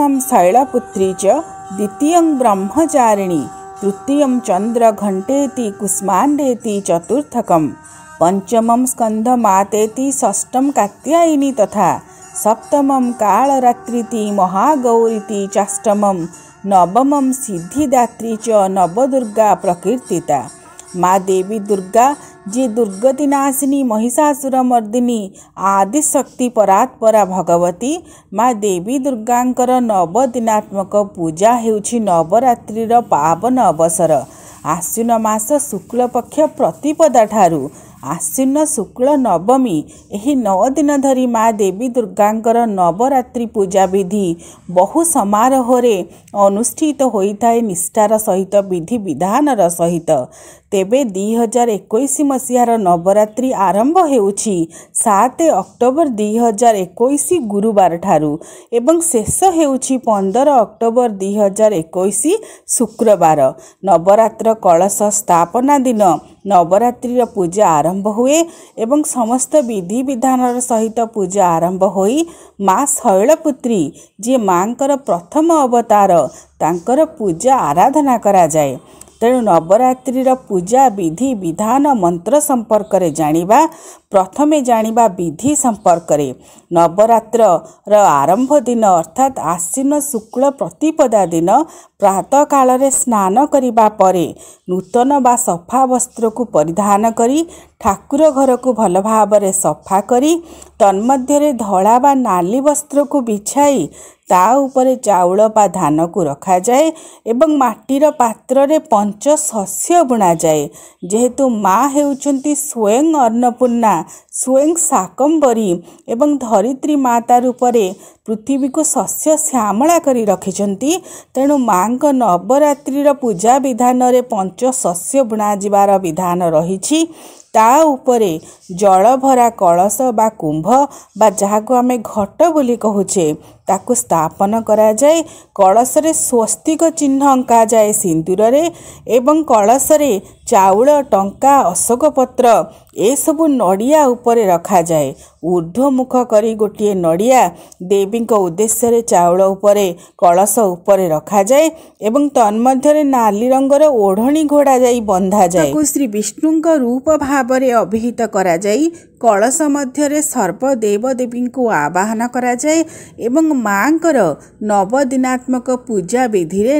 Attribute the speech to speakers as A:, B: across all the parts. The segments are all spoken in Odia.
A: शैलपुत्री च द्वितीय ब्रह्मचारिणी तृतीय चंद्र घंटेति कुष्मांडेति चतुर्थकम पंचम स्कंधमातेति मातेति षष्ठम कात्यायनी तथा सप्तम कालरात्रीति महागौरीति चाष्टम नवम सिद्धिदात्री च नवदुर्गा प्रकीर्तिता मा देवी दुर्गा जी दुर्गतिनाशिनी महिषासुर मर्दिनी आदि शक्ति भगवती भगवती देवी नव नवदिनात्मक पूजा हौ पावन अवसर आश्विन मास शुक्लपक्ष प्रतिपदा ठुलो ଆଶ୍ୱିନ ଶୁକ୍ଳ ନବମୀ ଏହି ନଅ ଦିନ ଧରି ମା ଦେବୀ ଦୁର୍ଗାଙ୍କର ନବରାତ୍ରି ପୂଜାବିଧି ବହୁ ସମାରୋହରେ ଅନୁଷ୍ଠିତ ହୋଇଥାଏ ନିଷ୍ଠାର ସହିତ ବିଧିବିଧାନର ସହିତ ତେବେ ଦୁଇ ହଜାର ଏକୋଇଶ ମସିହାର ନବରାତ୍ରି ଆରମ୍ଭ ହେଉଛି ସାତ ଅକ୍ଟୋବର ଦୁଇ ହଜାର ଏକୋଇଶ ଗୁରୁବାର ଠାରୁ ଏବଂ ଶେଷ ହେଉଛି ପନ୍ଦର ଅକ୍ଟୋବର ଦୁଇ ହଜାର ଏକୋଇଶ ଶୁକ୍ରବାର ନବରାତ୍ର କଳସ ସ୍ଥାପନା ଦିନ ନବରାତ୍ରିର ପୂଜା ଆରମ୍ଭ ହୁଏ ଏବଂ ସମସ୍ତ ବିଧିବିଧାନର ସହିତ ପୂଜା ଆରମ୍ଭ ହୋଇ ମା ଶୈଳପୁତ୍ରୀ ଯିଏ ମାଙ୍କର ପ୍ରଥମ ଅବତାର ତାଙ୍କର ପୂଜା ଆରାଧନା କରାଯାଏ ତେଣୁ ନବରାତ୍ରିର ପୂଜା ବିଧି ବିଧାନ ମନ୍ତ୍ର ସମ୍ପର୍କରେ ଜାଣିବା ପ୍ରଥମେ ଜାଣିବା ବିଧି ସମ୍ପର୍କରେ ନବରାତ୍ରର ଆରମ୍ଭ ଦିନ ଅର୍ଥାତ୍ ଆଶ୍ୱିନ ଶୁକ୍ଳ ପ୍ରତିପଦା ଦିନ କାଳରେ ସ୍ନାନ କରିବା ପରେ ନୂତନ ବା ସଫା ବସ୍ତ୍ରକୁ ପରିଧାନ କରି ଠାକୁର ଘରକୁ ଭଲ ଭାବରେ ସଫା କରି ତନ୍ମଧ୍ୟରେ ଧଳା ବା ନାଲି ବସ୍ତ୍ରକୁ ବିଛାଇ ତା ଉପରେ ଚାଉଳ ବା ଧାନକୁ ରଖାଯାଏ ଏବଂ ମାଟିର ପାତ୍ରରେ ପଞ୍ଚ ଶସ୍ୟ ବୁଣାଯାଏ ଯେହେତୁ ମା ହେଉଛନ୍ତି ସ୍ୱୟଂ ଅନ୍ନପୂର୍ଣ୍ଣା ସ୍ୱୟଂ ଶାକମ୍ବରୀ ଏବଂ ଧରିତ୍ରୀ ମା ତା ରୂପରେ ପୃଥିବୀକୁ ଶସ୍ୟ ଶ୍ୟାମଳା କରି ରଖିଛନ୍ତି ତେଣୁ ମାଆଙ୍କ ନବରାତ୍ରିର ପୂଜା ବିଧାନରେ ପଞ୍ଚ ଶସ୍ୟ ବୁଣାଯିବାର ବିଧାନ ରହିଛି ତା ଉପରେ ଜଳଭରା କଳସ ବା କୁମ୍ଭ ବା ଯାହାକୁ ଆମେ ଘଟ ବୋଲି କହୁଛେ ତାକୁ ସ୍ଥାପନ କରାଯାଏ କଳସରେ ସ୍ୱସ୍ତିକ ଚିହ୍ନ ଅଙ୍କାଯାଏ ସିନ୍ଦୁରରେ ଏବଂ କଳସରେ ଚାଉଳ ଟଙ୍କା ଅଶୋକପତ୍ର ଏସବୁ ନଡ଼ିଆ ଉପରେ ରଖାଯାଏ ଊର୍ଦ୍ଧ୍ୱମୁଖ କରି ଗୋଟିଏ ନଡ଼ିଆ ଦେବୀଙ୍କ ଉଦ୍ଦେଶ୍ୟରେ ଚାଉଳ ଉପରେ କଳସ ଉପରେ ରଖାଯାଏ ଏବଂ ତନ୍ମଧ୍ୟରେ ନାଲି ରଙ୍ଗର ଓଢ଼ଣୀ ଘୋଡ଼ା ଯାଇ ବନ୍ଧାଯାଏ ଶ୍ରୀ ବିଷ୍ଣୁଙ୍କ ରୂପ ଭାବରେ ଅଭିହିତ କରାଯାଇ କଳସ ମଧ୍ୟରେ ସର୍ବ ଦେବଦେବୀଙ୍କୁ ଆବାହନ କରାଯାଏ ଏବଂ ମାଆଙ୍କର ନବଦିନାତ୍ମକ ପୂଜା ବିଧିରେ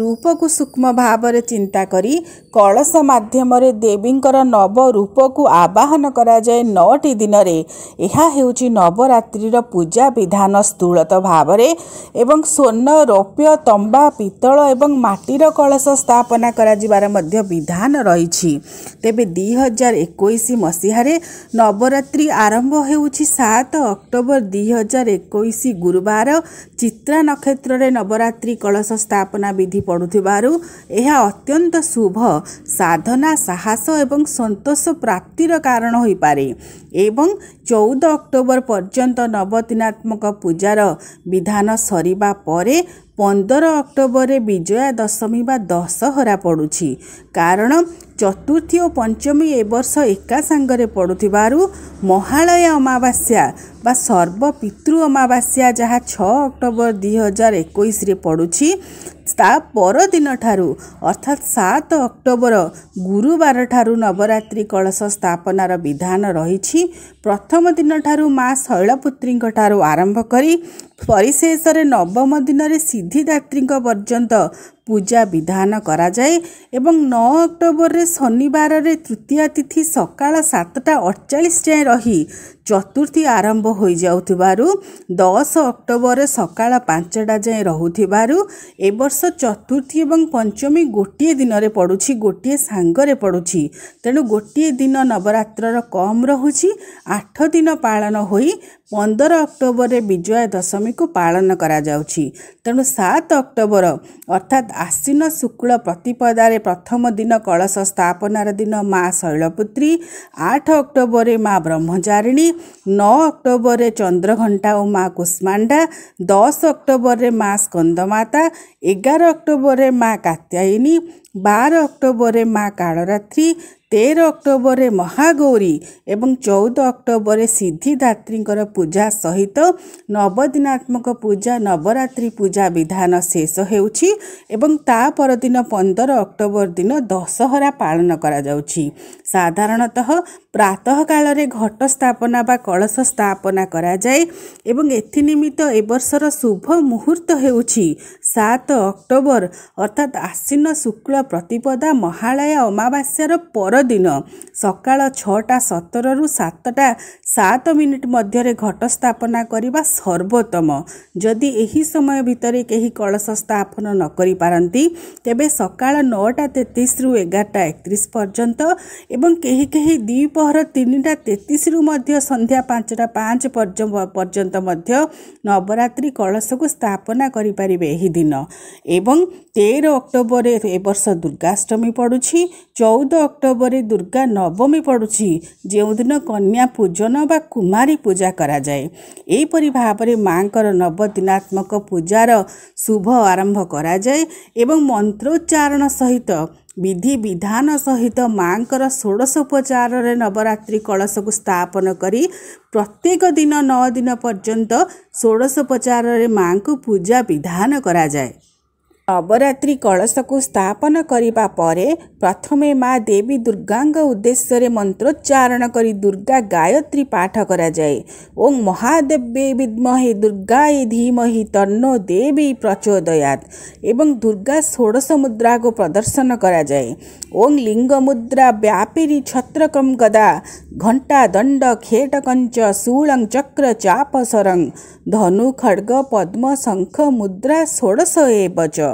A: ରୂପକୁ ସୂକ୍ଷ୍ମ ଭାବରେ ଚିନ୍ତା କରି କଳସ ମାଧ୍ୟମରେ ଦେବୀଙ୍କର ନବ ରୂପକୁ ଆବାହନ କରାଯାଏ ନଅଟି ଦିନରେ ଏହା ହେଉଛି ନବରାତ୍ରିର ପୂଜା ବିଧାନ ସ୍ଥୂଳତ ଭାବରେ ଏବଂ ସ୍ୱର୍ଣ୍ଣ ରୌପ୍ୟ ତମ୍ବା ପିତ୍ତଳ ଏବଂ ମାଟିର କଳସ ସ୍ଥାପନା କରାଯିବାର ମଧ୍ୟ ବିଧାନ ରହିଛି ତେବେ ଦୁଇ ହଜାର ଏକୋଇଶ ମସିହାରେ ନବ ନବରାତ୍ରି ଆରମ୍ଭ ହେଉଛି ସାତ ଅକ୍ଟୋବର ଦୁଇ ହଜାର ଏକୋଇଶ ଗୁରୁବାର ଚିତ୍ରା ନକ୍ଷତ୍ରରେ ନବରାତ୍ରି କଳସ ସ୍ଥାପନା ବିଧି ପଡ଼ୁଥିବାରୁ ଏହା ଅତ୍ୟନ୍ତ ଶୁଭ ସାଧନା ସାହସ ଏବଂ ସନ୍ତୋଷ ପ୍ରାପ୍ତିର କାରଣ ହୋଇପାରେ ଏବଂ ଚଉଦ ଅକ୍ଟୋବର ପର୍ଯ୍ୟନ୍ତ ନବଦିନାତ୍ମକ ପୂଜାର ବିଧାନ ସରିବା ପରେ ପନ୍ଦର ଅକ୍ଟୋବରରେ ବିଜୟା ଦଶମୀ ବା ଦଶହରା ପଡ଼ୁଛି କାରଣ ଚତୁର୍ଥୀ ଓ ପଞ୍ଚମୀ ଏ ବର୍ଷ ଏକା ସାଙ୍ଗରେ ପଡ଼ୁଥିବାରୁ ମହାଳୟ ଅମାବାସ୍ୟା ବା ସର୍ବପିତୃ ଅମାବାସ୍ୟା ଯାହା ଛଅ ଅକ୍ଟୋବର ଦୁଇ ହଜାର ଏକୋଇଶରେ ପଡ଼ୁଛି ତା ପରଦିନ ଠାରୁ ଅର୍ଥାତ୍ ସାତ ଅକ୍ଟୋବର ଗୁରୁବାର ଠାରୁ ନବରାତ୍ରି କଳସ ସ୍ଥାପନାର ବିଧାନ ରହିଛି ପ୍ରଥମ ଦିନ ଠାରୁ ମା ଶୈଳପୁତ୍ରୀଙ୍କ ଠାରୁ ଆରମ୍ଭ କରି ପରିଶେଷରେ ନବମ ଦିନରେ ସିଦ୍ଧିଦାତ୍ରୀଙ୍କ ପର୍ଯ୍ୟନ୍ତ ପୂଜା ବିଧାନ କରାଯାଏ ଏବଂ ନଅ ଅକ୍ଟୋବରରେ ଶନିବାରରେ ତୃତୀୟା ତିଥି ସକାଳ ସାତଟା ଅଠଚାଳିଶ ଯାଏଁ ରହି ଚତୁର୍ଥୀ ଆରମ୍ଭ ହୋଇଯାଉଥିବାରୁ ଦଶ ଅକ୍ଟୋବର ସକାଳ ପାଞ୍ଚଟା ଯାଏଁ ରହୁଥିବାରୁ ଏ ବର୍ଷ ଚତୁର୍ଥୀ ଏବଂ ପଞ୍ଚମୀ ଗୋଟିଏ ଦିନରେ ପଡ଼ୁଛି ଗୋଟିଏ ସାଙ୍ଗରେ ପଡ଼ୁଛି ତେଣୁ ଗୋଟିଏ ଦିନ ନବରାତ୍ରର କମ୍ ରହୁଛି ଆଠ ଦିନ ପାଳନ ହୋଇ ପନ୍ଦର ଅକ୍ଟୋବରରେ ବିଜୟା ଦଶମୀକୁ ପାଳନ କରାଯାଉଛି ତେଣୁ ସାତ ଅକ୍ଟୋବର ଅର୍ଥାତ୍ ଆଶ୍ୱିନ ଶୁକ୍ଳ ପ୍ରତିପଦାରେ ପ୍ରଥମ ଦିନ କଳସ ସ୍ଥାପନାର ଦିନ ମା ଶୈଳପୁତ୍ରୀ ଆଠ ଅକ୍ଟୋବରରେ ମା ବ୍ରହ୍ମଚାରିଣୀ ନଅ ଅକ୍ଟୋବରରେ ଚନ୍ଦ୍ରଘଣ୍ଟା ଓ ମା କୁଷ୍ମାଣ୍ଡା ଦଶ ଅକ୍ଟୋବରରେ ମା ସ୍କନ୍ଦମାତା ଏଗାର ଅକ୍ଟୋବରରେ ମା କାତ୍ୟାୟିନୀ ବାର ଅକ୍ଟୋବରରେ ମା କାଳରାତ୍ରୀ ତେର ଅକ୍ଟୋବରରେ ମହାଗୌରୀ ଏବଂ ଚଉଦ ଅକ୍ଟୋବରରେ ସିଦ୍ଧିଦାତ୍ରୀଙ୍କର ପୂଜା ସହିତ ନବଦିନାତ୍ମକ ପୂଜା ନବରାତ୍ରି ପୂଜା ବିଧାନ ଶେଷ ହେଉଛି ଏବଂ ତା ପରଦିନ ପନ୍ଦର ଅକ୍ଟୋବର ଦିନ ଦଶହରା ପାଳନ କରାଯାଉଛି ସାଧାରଣତଃ ପ୍ରାତଃ କାଳରେ ଘଟ ସ୍ଥାପନା ବା କଳସ ସ୍ଥାପନା କରାଯାଏ ଏବଂ ଏଥିନିମିତ୍ତ ଏବର୍ଷର ଶୁଭ ମୁହୂର୍ତ୍ତ ହେଉଛି ସାତ ଅକ୍ଟୋବର ଅର୍ଥାତ୍ ଆଶ୍ୱିନ ଶୁକ୍ଳ ପ୍ରତିପଦା ମହାଳୟା ଅମାବାସ୍ୟାର ପରଦିନ ସକାଳ ଛଅଟା ସତରରୁ ସାତଟା ସାତ ମିନିଟ୍ ମଧ୍ୟରେ ଘଟ ସ୍ଥାପନା କରିବା ସର୍ବୋତ୍ତମ ଯଦି ଏହି ସମୟ ଭିତରେ କେହି କଳସ ସ୍ଥାପନ ନ କରିପାରନ୍ତି ତେବେ ସକାଳ ନଅଟା ତେତିଶରୁ ଏଗାରଟା ଏକତିରିଶ ପର୍ଯ୍ୟନ୍ତ ଏବଂ କେହି କେହି ଦ୍ୱିପହର ତିନିଟା ତେତିଶରୁ ମଧ୍ୟ ସନ୍ଧ୍ୟା ପାଞ୍ଚଟା ପାଞ୍ଚ ପର୍ଯ୍ୟନ୍ତ ମଧ୍ୟ ନବରାତ୍ରି କଳସକୁ ସ୍ଥାପନା କରିପାରିବେ ଏହି ଦିନ ଦିନ ଏବଂ ତେର ଅକ୍ଟୋବରରେ ଏ ବର୍ଷ ଦୁର୍ଗାଷ୍ଟମୀ ପଡ଼ୁଛି ଚଉଦ ଅକ୍ଟୋବରରେ ଦୁର୍ଗା ନବମୀ ପଡ଼ୁଛି ଯେଉଁଦିନ କନ୍ୟା ପୂଜନ ବା କୁମାରୀ ପୂଜା କରାଯାଏ ଏହିପରି ଭାବରେ ମାଆଙ୍କର ନବଦିନାତ୍ମକ ପୂଜାର ଶୁଭ ଆରମ୍ଭ କରାଯାଏ ଏବଂ ମନ୍ତ୍ରୋଚ୍ଚାରଣ ସହିତ ବିଧିବିଧାନ ସହିତ ମାଙ୍କର ଷୋଡ଼ଶୋପଚାରରେ ନବରାତ୍ରି କଳସକୁ ସ୍ଥାପନ କରି ପ୍ରତ୍ୟେକ ଦିନ ନଅ ଦିନ ପର୍ଯ୍ୟନ୍ତ ଷୋଡ଼ଶୋପଚାରରେ ମାଆଙ୍କୁ ପୂଜା ବିଧାନ କରାଯାଏ ନବରାତ୍ରି କଳସକୁ ସ୍ଥାପନ କରିବା ପରେ ପ୍ରଥମେ ମା ଦେବୀ ଦୁର୍ଗାଙ୍କ ଉଦ୍ଦେଶ୍ୟରେ ମନ୍ତ୍ରୋଚ୍ଚାରଣ କରି ଦୁର୍ଗା ଗାୟତ୍ରୀ ପାଠ କରାଯାଏ ଓ ମହାଦେବେ ବିଦ୍ମହେ ଦୁର୍ଗା ଏ ଧୀମହି ତର୍ଣ୍ଣୋ ଦେବୀ ପ୍ରଚୋଦୟାତ୍ ଏବଂ ଦୁର୍ଗା ଷୋଡ଼ଶ ମୁଦ୍ରାକୁ ପ୍ରଦର୍ଶନ କରାଯାଏ ଓଂ ଲିଙ୍ଗ ମୁଦ୍ରା ବ୍ୟାପିରି ଛତ୍ରକମ୍ ଗଦା ଘଣ୍ଟା ଦଣ୍ଡ ଖେଟ କଞ୍ଚ ଶୂଳଂ ଚକ୍ର ଚାପ ସରଂ ଧନୁ ଖଡ଼ଗ ପଦ୍ମ ଶଙ୍ଖ ମୁଦ୍ରା ଷୋଡ଼ଶ ଏ ବଚ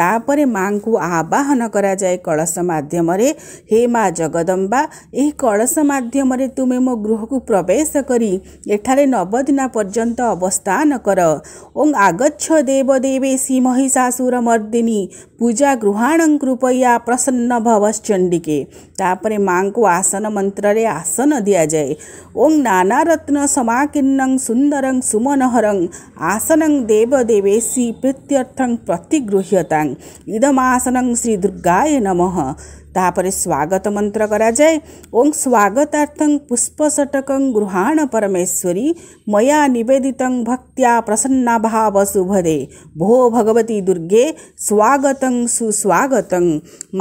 A: तापरे तापर मावाहन क्याए कलस माध्यमे हे माँ जगदम्बा कलसे तुमे म गृहको प्रवेशकरी नवदिन पर्यंत अवस्थान ओ क देव आग सी महिषासुर मर्दिनी पूजा गृहाणङ कृपया प्रसन्न भवश्चंडिके तापर मासन को आसन आसन दिए ओ नाना रत्न समाकीर्णङ सुन्दरङ सुमहरङ आसन देवदेवेशी प्रित्यर्थ प्रतिगृह्यता श्री श्रीदुर्गाय नमः ତାହାପରେ ସ୍ୱାଗତ ମନ୍ତ୍ର କରାଯାଏ ଓଂ ସ୍ୱାଗତାର୍ଥଂ ପୁଷ୍ପସଟକଂ ଗୃହାଣ ପରମେଶ୍ୱରୀ ମୟା ନିବେଦିତଂ ଭକ୍ତ୍ୟା ପ୍ରସନ୍ନାଭାବ ଶୁଭରେ ଭୋ ଭଗବତୀ ଦୁର୍ଗେ ସ୍ୱାଗତଂ ସୁସ୍ୱାଗତଂ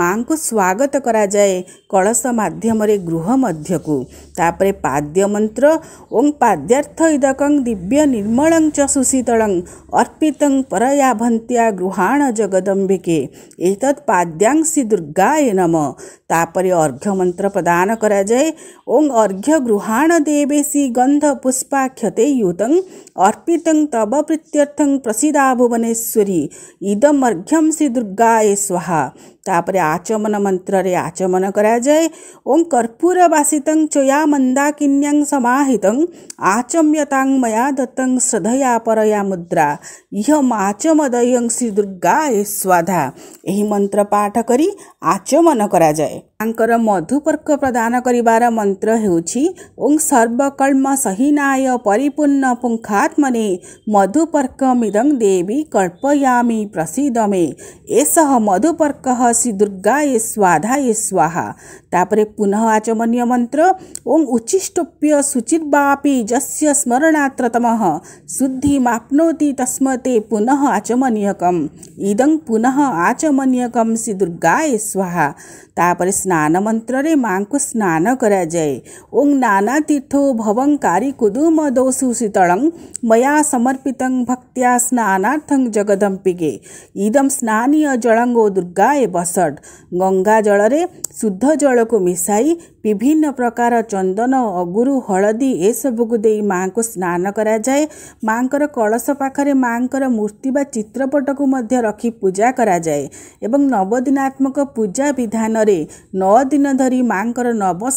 A: ମାଆଙ୍କୁ ସ୍ୱାଗତ କରାଯାଏ କଳସ ମାଧ୍ୟମରେ ଗୃହ ମଧ୍ୟକୁ ତାପରେ ପାଦ୍ୟ ମନ୍ତ୍ର ଓଂ ପାଦ୍ୟାର୍ଥ ଇଦକଂ ଦିବ୍ୟ ନିର୍ମଳଂ ଚ ସୁଶୀତଳଂ ଅର୍ପିତଂ ପରୟା ଭନ୍ତ୍ୟା ଗୃହାଣ ଜଗଦମ୍ବିକେ ଏତତ୍ ପାଦ୍ୟାଂସି ଦୁର୍ଗାଏ ନମ ହୋମ ତାପରେ ଅର୍ଘ୍ୟ ମନ୍ତ୍ର ପ୍ରଦାନ କରାଯାଏ ଓଂ ଅର୍ଘ୍ୟ ଗୃହାଣ ଦେବେଶି ଗନ୍ଧ ପୁଷ୍ପାକ୍ଷତେ ୟୁତଂ ଅର୍ପିତଂ ତବ ପ୍ରୀତ୍ୟର୍ଥଂ ପ୍ରସିଦା ଭୁବନେଶ୍ୱରୀ ଇଦମର୍ଘ୍ୟଂ ଶ୍ରୀ ଦୁର୍ଗାଏ ସ୍ୱାହା ତାପରେ ଆଚମନ ମନ୍ତ୍ରରେ ଆଚମନ କରାଯାଏ ଓଂ କର୍ପୂରବାସିତଂ ଚୋୟା ମନ୍ଦାକିନ୍ୟାଂ ସମାହିତ ଆଚମ୍ୟତାଂ ମୟା ଦତ୍ତଂ ଶ୍ରଦ୍ଧୟା ପରୟା ମୁଦ୍ରା ଇହମ ଆଚମଦୟଂ ଶ୍ରୀ ଦୁର୍ଗା ଏ ସ୍ୱାଧା ଏହି ମନ୍ତ୍ର ପାଠ କରି ଆଚମନ କରାଯାଏ ତାଙ୍କର ମଧୁପର୍କ ପ୍ରଦାନ କରିବାର ମନ୍ତ୍ର ହେଉଛି ଓଂ ସର୍ବକର୍ମ ସହିନାୟ ପରିପୂର୍ଣ୍ଣ ପୁଙ୍ଖାତ୍ମନେ ମଧୁପର୍କମିଦଂ ଦେବୀ କଳ୍ପୟାମି ପ୍ରସିଦମେ ଏସହ ମଧୁପର୍କ श्री दुर्गा ये स्वाधा ये स्वाहा तापरे पुनः आचमनीय मंत्र ओं उच्चिष्टप्य सुचित जस्य स्मरणात्र तम शुद्धि मापनोति तस्मते पुनः आचमनीयकम इदं पुनः आचमनीयकम श्री दुर्गा ये स्वाहा तापरे स्नान मंत्र रे मां को स्नान करा जाए ओम नाना तीर्थो भवं कारी कुदुम दोसु शीतलं मया समर्पितं भक्त्या स्नानार्थं जगदंपिगे इदं स्नानीय जलंगो दुर्गा बस ଆସଡ୍ ଗଙ୍ଗା ଜଳରେ ଶୁଦ୍ଧ ଜଳକୁ ମିଶାଇ ବିଭିନ୍ନ ପ୍ରକାର ଚନ୍ଦନ ଅଗୁରୁ ହଳଦୀ ଏସବୁକୁ ଦେଇ ମାଆଙ୍କୁ ସ୍ନାନ କରାଯାଏ ମାଆଙ୍କର କଳସ ପାଖରେ ମାଆଙ୍କର ମୂର୍ତ୍ତି ବା ଚିତ୍ରପଟକୁ ମଧ୍ୟ ରଖି ପୂଜା କରାଯାଏ ଏବଂ ନବଦିନାତ୍ମକ ପୂଜା ବିଧାନରେ ନଅ ଦିନ ଧରି ମାଆଙ୍କର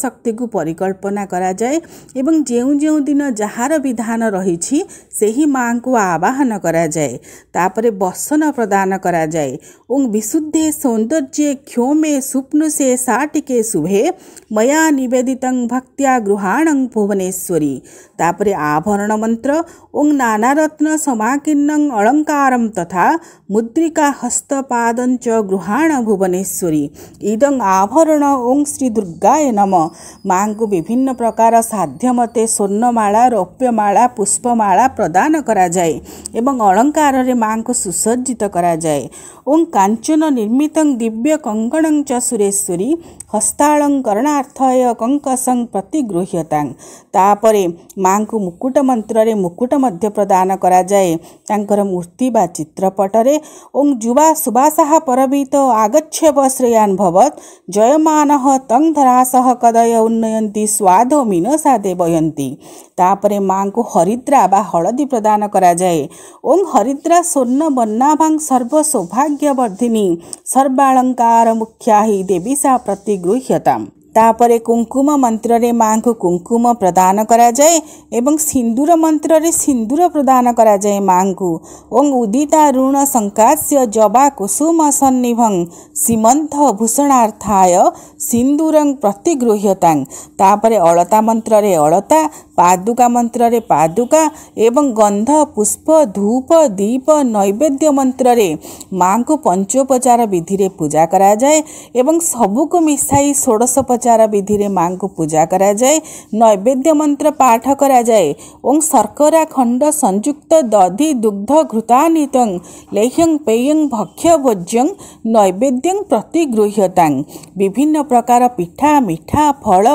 A: ଶକ୍ତିକୁ ପରିକଳ୍ପନା କରାଯାଏ ଏବଂ ଯେଉଁ ଯେଉଁ ଦିନ ଯାହାର ବିଧାନ ରହିଛି ସେହି ମାଆଙ୍କୁ ଆବାହନ କରାଯାଏ ତାପରେ ବସନ ପ୍ରଦାନ କରାଯାଏ ଏବଂ ବିଶୁଦ୍ଧ ସୌନ୍ଦ ख्यो मे सुप्नुषे साटिके शुभे मया निवेदितं भक्त्या गृहाणं भुवनेश्वरी तापरे आभरण मन्त्र नानारत्न समाकिन्नं अलङ्कारं तथा मुद्रिका हस्त गृहाण भुवनेश्वरी इदं आभरण ओं श्री दुर्गा नम विभिन्न प्रकार साध्यमते स्वर्णमाला रौप्यमाला पुष्पमाला प्रदान एवं अलङ्कारले काञ्चन निर्मितं दिव्य कङ्कण् च सुरेशरी हस्तालङ्करण कङ्कसङ प्रति गृह्यतापरे माुकुट मन्त्रकुटमध्यए तर मूर्ति वा चित्रपटर ओं जुवा सुवास परब आगच्य श्रेयान् भवत् जयमान तङ धरासह कदय उन्नयन्त स्वाद मिन सा वयन्त हरिद्रा वा हलदी प्रदान ओं हरिद्रा स्वर्ण बन्ना बन्नाङ सर्वसौभाग्यवर्धिनी अलङ्कारमुख्या हि देवी सा प्रतिगृह्यता ତାପରେ କୁଙ୍କୁମ ମନ୍ତ୍ରରେ ମାଆଙ୍କୁ କୁଙ୍କୁମ ପ୍ରଦାନ କରାଯାଏ ଏବଂ ସିନ୍ଦୁର ମନ୍ତ୍ରରେ ସିନ୍ଦୁର ପ୍ରଦାନ କରାଯାଏ ମାଆଙ୍କୁ ଏବଂ ଉଦିତା ଋଣ ସଂକାଶ୍ୟ ଜବା କୁସୁମ ସନ୍ନିଭଂ ଶ୍ରୀମନ୍ଥ ଭୂଷଣାର୍ଥାୟ ପ୍ରତି ପ୍ରତିଗୃହ୍ୟତା ତାପରେ ଅଳତା ମନ୍ତ୍ରରେ ଅଳତା ପାଦୁକା ମନ୍ତ୍ରରେ ପାଦୁକା ଏବଂ ଗନ୍ଧ ପୁଷ୍ପ ଧୂପ ଦୀପ ନୈବେଦ୍ୟ ମନ୍ତ୍ରରେ ମାଆଙ୍କୁ ପଞ୍ଚୋପଚାର ବିଧିରେ ପୂଜା କରାଯାଏ ଏବଂ ସବୁକୁ ମିଶାଇ ଷୋଡ଼ଶ ଆଚାର ବିଧିରେ ମାଙ୍କୁ ପୂଜା କରାଯାଏ ନୈବେଦ୍ୟ ମନ୍ତ୍ର ପାଠ କରାଯାଏ ଓ ଶର୍କରା ଖଣ୍ଡ ସଂଯୁକ୍ତ ଦଧି ଦୁଗ୍ଧ ଘୃତାନିତ ଲେହ୍ୟଂ ପେୟଂ ଭକ୍ଷ୍ୟ ଭୋଜ୍ୟଂ ନୈବେଦ୍ୟଂ ପ୍ରତିଗୃହ୍ୟତା ବିଭିନ୍ନ ପ୍ରକାର ପିଠା ମିଠା ଫଳ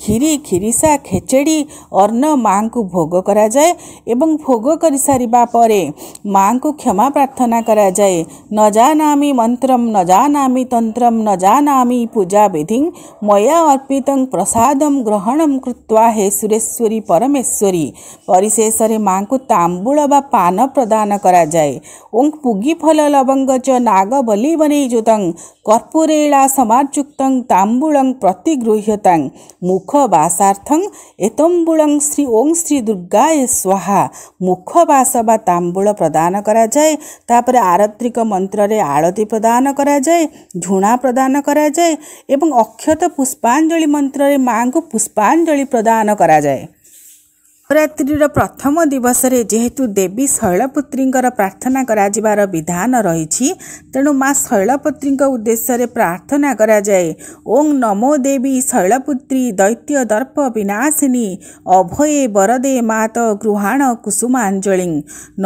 A: କ୍ଷୀରି ଖିରିସା ଖେଚେଡ଼ି ଅର୍ଣ୍ଣ ମାଙ୍କୁ ଭୋଗ କରାଯାଏ ଏବଂ ଭୋଗ କରିସାରିବା ପରେ ମାଙ୍କୁ କ୍ଷମା ପ୍ରାର୍ଥନା କରାଯାଏ ନ ଜାନାମି ମନ୍ତ୍ରମ୍ ନ ଜାନାମି ତନ୍ତ୍ରମ୍ ନ ଜାନାମି ପୂଜା ବିଧି ମୟା अर्पितं प्रसादं ग्रहणं कृत्वा हे सुरेश्वरी परमेश्वरी परिशेषरे ताम्बुल माम्बु पान प्रदान ओङ पुगिफल लबङ्गच नागलि बनिजुतङ कर्पुरेलामा चुक्तङ ताम्बुलङ ताम्बुलं गृहताङ मुख बासार्थ एम्बुङ श्री ओं श्री दुर्गा स्वाहा मुख बास बा ताम्बुल प्रदान आरत्रिक आरती प्रदान झुणा प्रदान एवं अक्षत पुष्प ପୁଷ୍ପାଞ୍ଜଳି ମନ୍ତ୍ରରେ ମାଆଙ୍କୁ ପୁଷ୍ପାଞ୍ଜଳି ପ୍ରଦାନ କରାଯାଏ ନବରାତ୍ରିର ପ୍ରଥମ ଦିବସରେ ଯେହେତୁ ଦେବୀ ଶୈଳପୁତ୍ରୀଙ୍କର ପ୍ରାର୍ଥନା କରାଯିବାର ବିଧାନ ରହିଛି ତେଣୁ ମା ଶୈଳପୁତ୍ରୀଙ୍କ ଉଦ୍ଦେଶ୍ୟରେ ପ୍ରାର୍ଥନା କରାଯାଏ ଓଂ ନମୋ ଦେବୀ ଶୈଳପୁତ୍ରୀ ଦୈତ୍ୟ ଦର୍ପ ବିନାଶିନୀ ଅଭୟେ ବରଦେ ମାତ ଗୃହାଣ କୁସୁମାଞ୍ଜଳି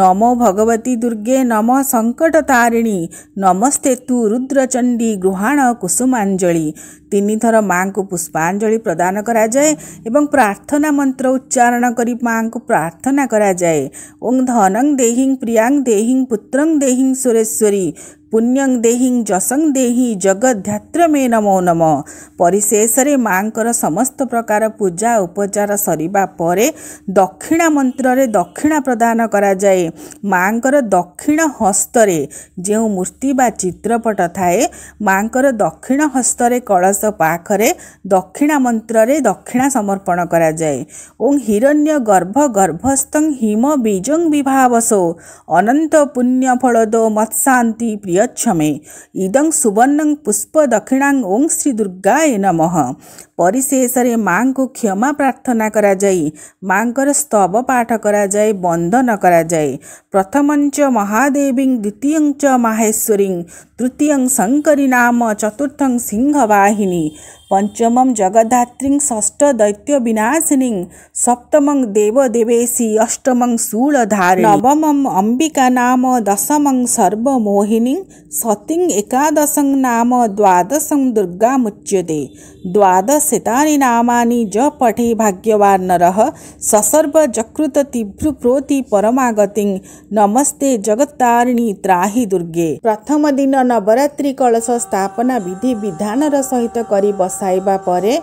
A: ନମୋ ଭଗବତୀ ଦୁର୍ଗେ ନମ ସଙ୍କଟ ତାରିଣୀ ନମସ୍ତେ ତୁ ରୁଦ୍ରଚଣ୍ଡୀ ଗୃହାଣ କୁସୁମାଞ୍ଜଳି ତିନିଥର ମାଙ୍କୁ ପୁଷ୍ପାଞ୍ଜଳି ପ୍ରଦାନ କରାଯାଏ ଏବଂ ପ୍ରାର୍ଥନା ମନ୍ତ୍ର ଉଚ୍ଚାରଣ କରି ଗୌରୀ ମାଆଙ୍କୁ ପ୍ରାର୍ଥନା କରାଯାଏ ଓଂ ଧନଂ ଦେହିଂ ପ୍ରିୟାଂ ଦେହିଂ ପୁତ୍ରଂ ଦେହିଂ ସୁରେଶ୍ୱରୀ ପୁଣ୍ୟଂ ଦେହିଂ ଯଶଂ ଦେହି ଜଗଧ୍ୟାତ୍ରମେ ନମୋ ନମ ପରିଶେଷରେ ମାଙ୍କର ସମସ୍ତ ପ୍ରକାର ପୂଜା ଉପଚାର ସରିବା ପରେ ଦକ୍ଷିଣା ମନ୍ତ୍ରରେ ଦକ୍ଷିଣା ପ୍ରଦାନ କରାଯାଏ ମାଙ୍କର ଦକ୍ଷିଣ ହସ୍ତରେ ଯେଉଁ ମୂର୍ତ୍ତି ବା ଚିତ୍ରପଟ ଥାଏ ମାଙ୍କର ଦକ୍ଷିଣ ହସ୍ତରେ କଳସ ପାଖରେ ଦକ୍ଷିଣା ମନ୍ତ୍ରରେ ଦକ୍ଷିଣା ସମର୍ପଣ କରାଯାଏ ଓ ହିରଣ୍ୟ ଗର୍ଭ ଗର୍ଭସ୍ଥଂ ହିମ ବିଜଂ ବିଭାବସୋ ଅନନ୍ତ ପୁଣ୍ୟ ଫଳଦୋ ମତ୍ଶାନ୍ତି ପ୍ରିୟ ଯଛମେ ଇଦଂ ସୁବର୍ଣ୍ଣଂ ପୁଷ୍ପ ଦକ୍ଷିଣାଂ ଓଂ ଶ୍ରୀ ଦୁର୍ଗାଏ ନମଃ ପରିଶେଷରେ ମାଙ୍କୁ କ୍ଷମା ପ୍ରାର୍ଥନା କରାଯାଇ ମାଙ୍କର ସ୍ତବ ପାଠ କରାଯାଏ ବନ୍ଦନ କରାଯାଏ ପ୍ରଥମଞ୍ଚ ମହାଦେବୀ ଦ୍ୱିତୀୟଂଚ ମାହେଶ୍ୱରୀ तृतीयं नाम चतुर्थं सिंहवाहिनी पञ्चमं जगद्धात्रीं षष्ठदैत्यविनाशिनीं सप्तमं देवदेवेशी अष्टमं शूलधारी नवमम् अम्बिका नाम दशमं सर्वमोहिनी सतीं एकादशं नाम द्वादशं दुर्गामुच्यते द्वादशतानि नामानि ज पठे भाग्यवान् नरः ससर्वजकृततिभ्रुप्रोति परमागतिं नमस्ते जगत्तारिणी त्राहि दुर्गे प्रथमदिन ନବରାତ୍ରୀ କଳସ ସ୍ଥାପନା ବିଧି ବିଧାନର ସହିତ କରି ବସାଇବା ପରେ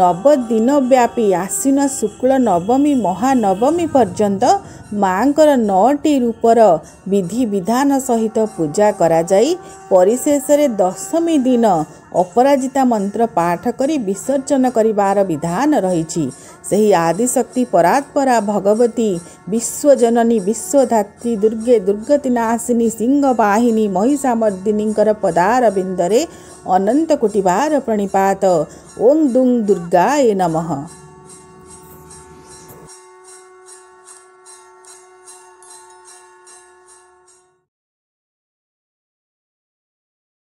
A: ନବ ଦିନ ବ୍ୟାପୀ ଆସିନ ଶୁକ୍ଳ ନବମୀ ମହାନବମୀ ପର୍ଯ୍ୟନ୍ତ ମାଆଙ୍କର ନଅଟି ରୂପର ବିଧିବିଧାନ ସହିତ ପୂଜା କରାଯାଇ ପରିଶେଷରେ ଦଶମୀ ଦିନ ଅପରାଜିତା ମନ୍ତ୍ର ପାଠ କରି ବିସର୍ଜନ କରିବାର ବିଧାନ ରହିଛି ସେହି ଆଦିଶକ୍ତି ପରାତ୍ପରା ଭଗବତୀ ବିଶ୍ୱଜନନୀ ବିଶ୍ୱଧାତ୍ରୀ ଦୁର୍ଗେ ଦୁର୍ଗତିନାଶିନୀ ସିଂହ ବାହିନୀ ମହିଷାମର୍ଦ୍ଦିନୀଙ୍କର ପଦାର ବିନ୍ଦରେ ଅନନ୍ତ କୋଟିବାର ପ୍ରଣିପାତ ଓଂ ଦୁଂ ଦୁର୍ଗାଏ ନମଃ